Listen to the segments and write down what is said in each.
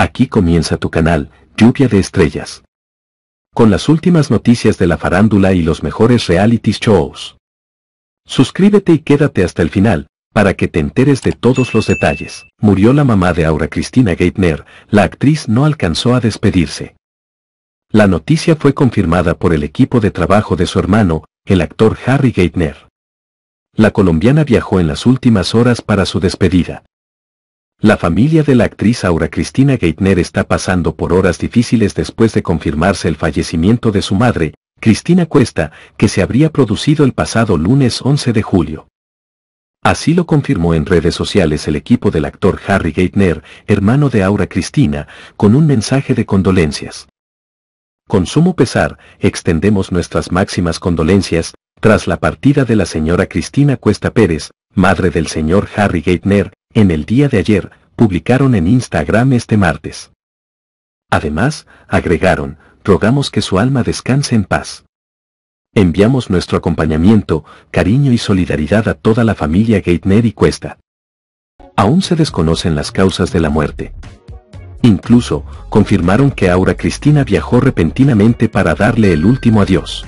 Aquí comienza tu canal, Lluvia de Estrellas. Con las últimas noticias de la farándula y los mejores reality shows. Suscríbete y quédate hasta el final, para que te enteres de todos los detalles. Murió la mamá de Aura Cristina Gaitner, la actriz no alcanzó a despedirse. La noticia fue confirmada por el equipo de trabajo de su hermano, el actor Harry Gaitner. La colombiana viajó en las últimas horas para su despedida. La familia de la actriz Aura Cristina Gaitner está pasando por horas difíciles después de confirmarse el fallecimiento de su madre, Cristina Cuesta, que se habría producido el pasado lunes 11 de julio. Así lo confirmó en redes sociales el equipo del actor Harry Gaitner, hermano de Aura Cristina, con un mensaje de condolencias. Con sumo pesar, extendemos nuestras máximas condolencias, tras la partida de la señora Cristina Cuesta Pérez, madre del señor Harry Geithner, en el día de ayer, publicaron en Instagram este martes. Además, agregaron, rogamos que su alma descanse en paz. Enviamos nuestro acompañamiento, cariño y solidaridad a toda la familia Gaitner y Cuesta. Aún se desconocen las causas de la muerte. Incluso, confirmaron que Aura Cristina viajó repentinamente para darle el último adiós.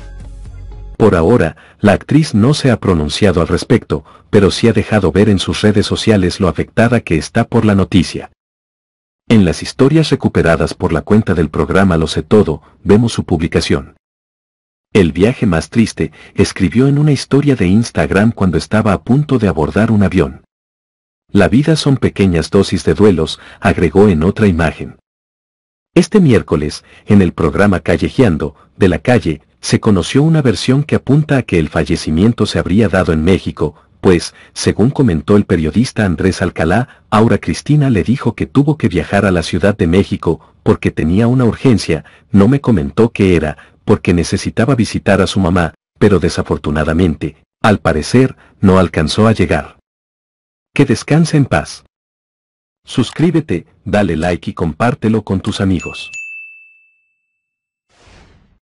Por ahora, la actriz no se ha pronunciado al respecto, pero sí ha dejado ver en sus redes sociales lo afectada que está por la noticia. En las historias recuperadas por la cuenta del programa Lo sé todo, vemos su publicación. El viaje más triste, escribió en una historia de Instagram cuando estaba a punto de abordar un avión. La vida son pequeñas dosis de duelos, agregó en otra imagen. Este miércoles, en el programa Callejeando, de la calle, se conoció una versión que apunta a que el fallecimiento se habría dado en México, pues, según comentó el periodista Andrés Alcalá, Aura Cristina le dijo que tuvo que viajar a la Ciudad de México porque tenía una urgencia, no me comentó qué era, porque necesitaba visitar a su mamá, pero desafortunadamente, al parecer, no alcanzó a llegar. Que descanse en paz. Suscríbete, dale like y compártelo con tus amigos.